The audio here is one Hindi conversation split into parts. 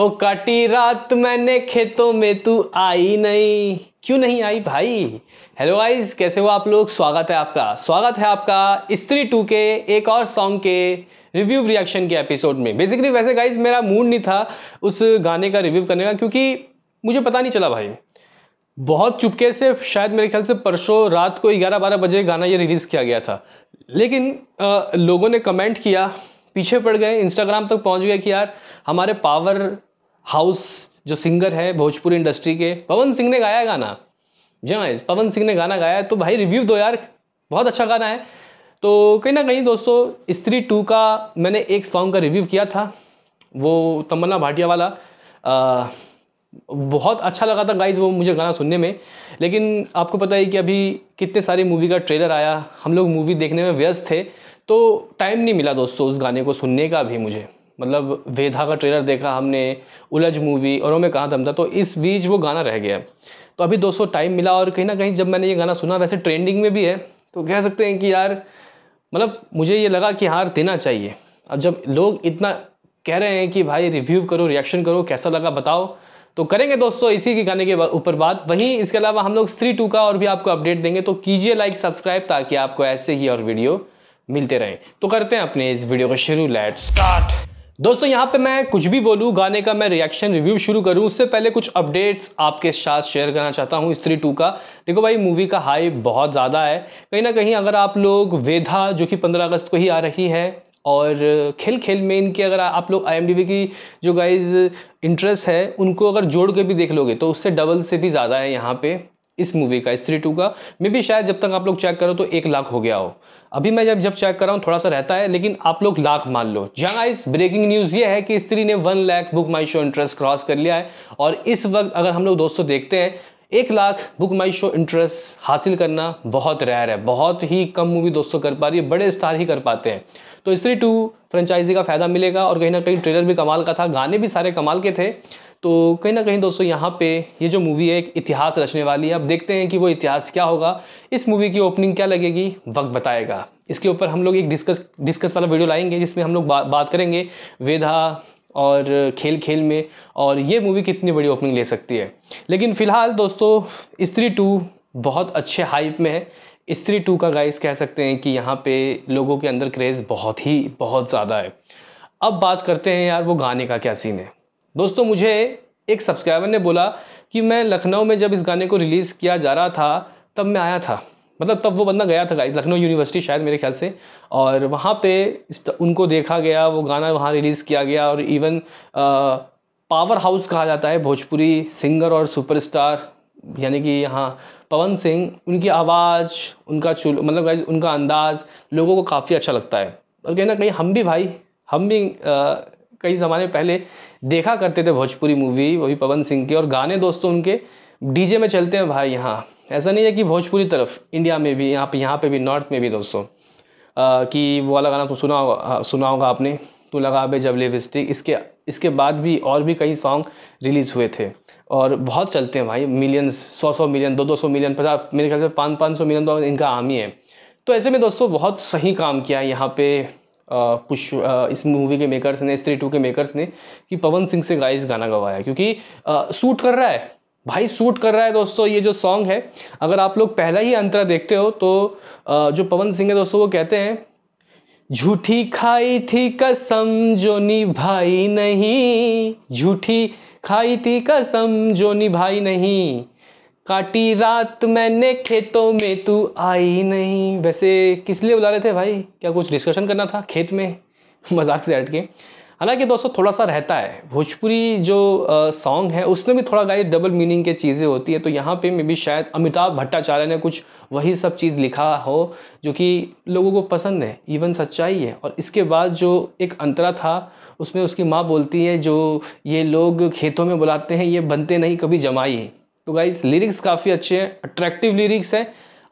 ओ काटी रात मैंने खेतों में तू आई नहीं क्यों नहीं आई भाई हेलो आइज कैसे हो आप लोग स्वागत है आपका स्वागत है आपका स्त्री टू के एक और सॉन्ग के रिव्यू रिएक्शन के एपिसोड में बेसिकली वैसे गाइज मेरा मूड नहीं था उस गाने का रिव्यू करने का क्योंकि मुझे पता नहीं चला भाई बहुत चुपके से शायद मेरे ख्याल से परसों रात को ग्यारह बारह बजे गाना ये रिलीज़ किया गया था लेकिन आ, लोगों ने कमेंट किया पीछे पड़ गए इंस्टाग्राम तक पहुंच गए कि यार हमारे पावर हाउस जो सिंगर है भोजपुरी इंडस्ट्री के पवन सिंह ने गाया गाना जी हाँ पवन सिंह ने गाना गाया है तो भाई रिव्यू दो यार बहुत अच्छा गाना है तो कहीं ना कहीं दोस्तों स्त्री टू का मैंने एक सॉन्ग का रिव्यू किया था वो तमन्ना भाटिया वाला आ, बहुत अच्छा लगा था गाइज वो मुझे गाना सुनने में लेकिन आपको पता है कि अभी कितने सारी मूवी का ट्रेलर आया हम लोग मूवी देखने में व्यस्त थे तो टाइम नहीं मिला दोस्तों उस गाने को सुनने का भी मुझे मतलब वेधा का ट्रेलर देखा हमने उलझ मूवी और हमें कहा था तो इस बीच वो गाना रह गया तो अभी दोस्तों टाइम मिला और कहीं ना कहीं जब मैंने ये गाना सुना वैसे ट्रेंडिंग में भी है तो कह सकते हैं कि यार मतलब मुझे ये लगा कि हार देना चाहिए अब जब लोग इतना कह रहे हैं कि भाई रिव्यू करो रिएक्शन करो कैसा लगा बताओ तो करेंगे दोस्तों इसी के गाने के ऊपर बात वहीं इसके अलावा हम लोग स्त्री टू का और भी आपको अपडेट देंगे तो कीजिए लाइक सब्सक्राइब ताकि आपको ऐसे ही और वीडियो मिलते रहें तो करते हैं अपने इस वीडियो को शुरू लेट स्टार्ट दोस्तों यहाँ पे मैं कुछ भी बोलूँ गाने का मैं रिएक्शन रिव्यू शुरू करूँ उससे पहले कुछ अपडेट्स आपके साथ शेयर करना चाहता हूँ स्त्री टू का देखो भाई मूवी का हाई बहुत ज़्यादा है कहीं ना कहीं अगर आप लोग वेधा जो कि 15 अगस्त को ही आ रही है और खेल खेल में इनके अगर आप लोग आई की जो गाइज इंटरेस्ट है उनको अगर जोड़ के भी देख लोगे तो उससे डबल से भी ज़्यादा है यहाँ पे इस मूवी का स्त्री टू का मे भी शायद जब तक आप लोग चेक करो तो एक लाख हो गया हो अभी मैं जब जब चेक कर रहा हूँ थोड़ा सा रहता है लेकिन आप लोग लाख मान लो जहाँ इस ब्रेकिंग न्यूज़ ये है कि स्त्री ने one lakh BookMyShow interest cross कर लिया है और इस वक्त अगर हम लोग दोस्तों देखते हैं एक lakh BookMyShow interest हासिल करना बहुत रेयर है बहुत ही कम मूवी दोस्तों कर पा रही है बड़े स्टार ही कर पाते हैं तो स्त्री टू फ्रेंचाइजी का फ़ायदा मिलेगा और कहीं ना कहीं ट्रेलर भी कमाल का था गाने भी सारे कमाल के थे तो कहीं ना कहीं दोस्तों यहाँ पे ये जो मूवी है एक इतिहास रचने वाली है अब देखते हैं कि वो इतिहास क्या होगा इस मूवी की ओपनिंग क्या लगेगी वक्त बताएगा इसके ऊपर हम लोग एक डिस्कस डिस्कस वाला वीडियो लाएंगे जिसमें हम लोग बा, बात करेंगे वेधा और खेल खेल में और ये मूवी कितनी बड़ी ओपनिंग ले सकती है लेकिन फ़िलहाल दोस्तों स्त्री टू बहुत अच्छे हाइप में है स्त्री टू का गाइस कह सकते हैं कि यहाँ पे लोगों के अंदर क्रेज़ बहुत ही बहुत ज़्यादा है अब बात करते हैं यार वो गाने का क्या सीन है दोस्तों मुझे एक सब्सक्राइबर ने बोला कि मैं लखनऊ में जब इस गाने को रिलीज़ किया जा रहा था तब मैं आया था मतलब तब वो बंदा गया था लखनऊ यूनिवर्सिटी शायद मेरे ख्याल से और वहाँ पे उनको देखा गया वो गाना वहाँ रिलीज़ किया गया और इवन आ, पावर हाउस कहा जाता है भोजपुरी सिंगर और सुपरस्टार यानी कि यहाँ पवन सिंह उनकी आवाज़ उनका चुल मतलब उनका अंदाज़ लोगों को काफ़ी अच्छा लगता है और कहीं ना कहीं हम भी भाई हम भी आ, कई ज़माने पहले देखा करते थे भोजपुरी मूवी वो भी पवन सिंह की और गाने दोस्तों उनके डीजे में चलते हैं भाई यहाँ ऐसा नहीं है कि भोजपुरी तरफ इंडिया में भी यहाँ पे यहाँ पे भी नॉर्थ में भी दोस्तों आ, कि वो वाला गाना तो सुना होगा हाँ, सुना होगा आपने तो लगा बे जब लिपस्टिक इसके इसके बाद भी और भी कई सॉन्ग रिलीज़ हुए थे और बहुत चलते हैं भाई मिलियंस सौ सौ मिलियन दो दो सौ मिलियन पचास मेरे ख्याल से पाँच पाँच सौ मिलियन तो इनका आम ही है तो ऐसे में दोस्तों बहुत सही काम किया है यहाँ पे पुष इस मूवी के मेकर्स ने स्त्री टू के मेकर्स ने कि पवन सिंह से गाइस गाना गवाया क्योंकि सूट कर रहा है भाई सूट कर रहा है दोस्तों ये जो सॉन्ग है अगर आप लोग पहला ही अंतरा देखते हो तो जो पवन सिंह है दोस्तों वो कहते हैं झूठी खाई थी कसम जो निभाई नहीं झूठी खाई थी कसम जो निभाई नहीं काटी रात मैंने खेतों में तू आई नहीं वैसे किस लिए बुला रहे थे भाई क्या कुछ डिस्कशन करना था खेत में मजाक से हट के हालांकि दोस्तों थोड़ा सा रहता है भोजपुरी जो सॉन्ग है उसमें भी थोड़ा गाइस डबल मीनिंग के चीज़ें होती है तो यहाँ पे मे भी शायद अमिताभ भट्टाचार्य ने कुछ वही सब चीज़ लिखा हो जो कि लोगों को पसंद है इवन सच्चाई है और इसके बाद जो एक अंतरा था उसमें उसकी माँ बोलती है जो ये लोग खेतों में बुलाते हैं ये बनते नहीं कभी जमाई तो गाइस लिरिक्स काफ़ी अच्छे हैं अट्रैक्टिव लिरिक्स हैं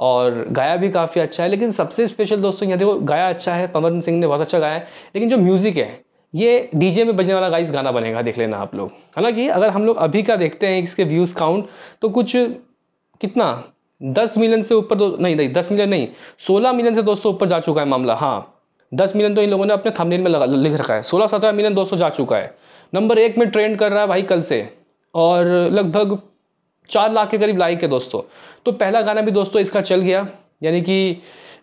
और गाया भी काफ़ी अच्छा है लेकिन सबसे स्पेशल दोस्तों यहाँ देखो गाया अच्छा है पवन सिंह ने बहुत अच्छा गाया है लेकिन जो म्यूज़िक है ये डीजे में बजने वाला गाइस गाना बनेगा देख लेना आप लोग हालांकि अगर हम लोग अभी का देखते हैं इसके व्यूज़ काउंट तो कुछ कितना दस मिलियन से ऊपर नहीं नहीं दस मिलियन नहीं सोलह मिलियन से दोस्तों ऊपर जा चुका है मामला हाँ दस मिलियन तो इन लोगों ने अपने थंबनेल में लगा लिख रखा है सोलह सत्रह मिलियन दोस्तों जा चुका है नंबर एक में ट्रेंड कर रहा है भाई कल से और लगभग चार लाख के करीब लाइक है दोस्तों तो पहला गाना भी दोस्तों इसका चल गया यानी कि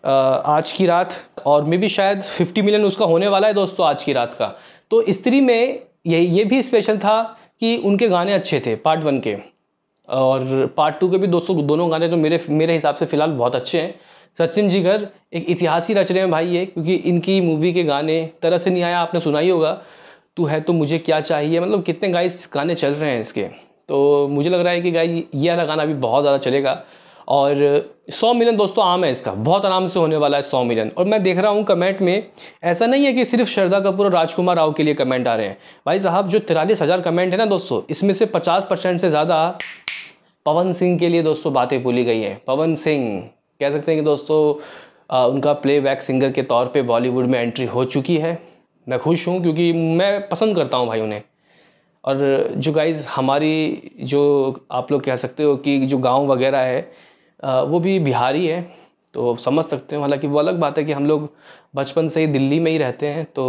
आज की रात और मे भी शायद 50 मिलियन उसका होने वाला है दोस्तों आज की रात का तो स्त्री में ये ये भी स्पेशल था कि उनके गाने अच्छे थे पार्ट वन के और पार्ट टू के भी दोस्तों दोनों गाने तो मेरे मेरे हिसाब से फ़िलहाल बहुत अच्छे हैं सचिन जीगर एक इतिहासी रच रहे हैं भाई ये क्योंकि इनकी मूवी के गाने तरह से नहीं आया आपने सुना ही होगा तू है तो मुझे क्या चाहिए मतलब कितने गाइस गाने चल रहे हैं इसके तो मुझे लग रहा है कि गाई ये वाला गाना भी बहुत ज़्यादा चलेगा और 100 मिलियन दोस्तों आम है इसका बहुत आराम से होने वाला है 100 मिलियन और मैं देख रहा हूँ कमेंट में ऐसा नहीं है कि सिर्फ श्रद्धा कपूर और राजकुमार राव के लिए कमेंट आ रहे हैं भाई साहब जो तिरालीस हज़ार कमेंट है ना दोस्तों इसमें से पचास परसेंट से ज़्यादा पवन सिंह के लिए दोस्तों बातें भूली गई हैं पवन सिंह कह सकते हैं कि दोस्तों आ, उनका प्लेबैक सिंगर के तौर पे बॉलीवुड में एंट्री हो चुकी है मैं खुश हूँ क्योंकि मैं पसंद करता हूँ भाई उन्हें और जो गाइज़ हमारी जो आप लोग कह सकते हो कि जो गांव वगैरह है वो भी बिहारी है तो समझ सकते हो हालांकि वो अलग बात है कि हम लोग बचपन से ही दिल्ली में ही रहते हैं तो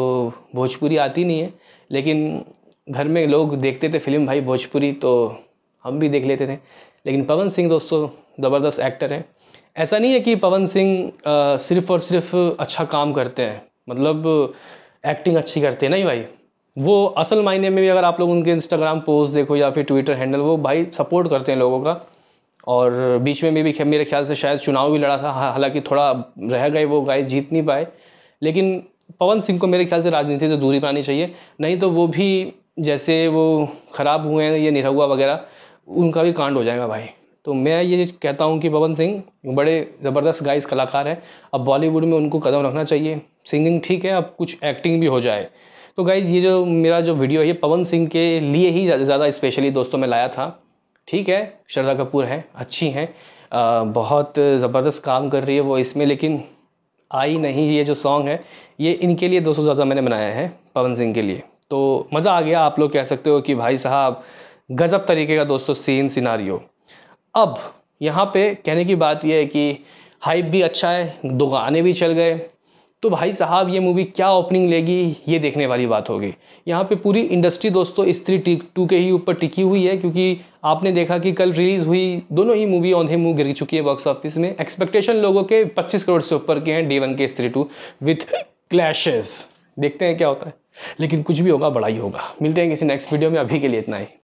भोजपुरी आती नहीं है लेकिन घर में लोग देखते थे फिल्म भाई भोजपुरी तो हम भी देख लेते थे लेकिन पवन सिंह दोस्तों ज़बरदस्त एक्टर हैं ऐसा नहीं है कि पवन सिंह सिर्फ़ और सिर्फ अच्छा काम करते हैं मतलब एक्टिंग अच्छी करते हैं नहीं भाई वो असल मायने में भी अगर आप लोग उनके इंस्टाग्राम पोस्ट देखो या फिर ट्विटर हैंडल वो भाई सपोर्ट करते हैं लोगों का और बीच में भी, मेरे ख्याल से शायद चुनाव भी लड़ा था हालांकि थोड़ा रह गए वो गाय जीत नहीं पाए लेकिन पवन सिंह को मेरे ख्याल से राजनीति से दूरी पानी चाहिए नहीं तो वो भी जैसे वो ख़राब हुए हैं ये निरहुआ वगैरह उनका भी कांड हो जाएगा भाई तो मैं ये कहता हूँ कि पवन सिंह बड़े ज़बरदस्त गाइस कलाकार हैं अब बॉलीवुड में उनको कदम रखना चाहिए सिंगिंग ठीक है अब कुछ एक्टिंग भी हो जाए तो गाइज़ ये जो मेरा जो वीडियो है ये पवन सिंह के लिए ही ज़्यादा स्पेशली दोस्तों में लाया था ठीक है श्रद्धा कपूर है अच्छी हैं बहुत ज़बरदस्त काम कर रही है वो इसमें लेकिन आई नहीं ये जो सॉन्ग है ये इनके लिए दोस्तों ज़्यादा मैंने बनाया है पवन सिंह के लिए तो मज़ा आ गया आप लोग कह सकते हो कि भाई साहब गज़ब तरीके का दोस्तों सीन सिनारियो अब यहाँ पे कहने की बात यह है कि हाइप भी अच्छा है दो गाने भी चल गए तो भाई साहब ये मूवी क्या ओपनिंग लेगी ये देखने वाली बात होगी यहाँ पे पूरी इंडस्ट्री दोस्तों स्त्री टिक टू के ही ऊपर टिकी हुई है क्योंकि आपने देखा कि कल रिलीज़ हुई दोनों ही मूवी औंधे मुंह गिर चुकी है बॉक्स ऑफिस में एक्सपेक्टेशन लोगों के 25 करोड़ से ऊपर के हैं डे वन के स्त्री टू विथ क्लैशेज देखते हैं क्या होता है लेकिन कुछ भी होगा बड़ा ही होगा मिलते हैं किसी नेक्स्ट वीडियो में अभी के लिए इतना ही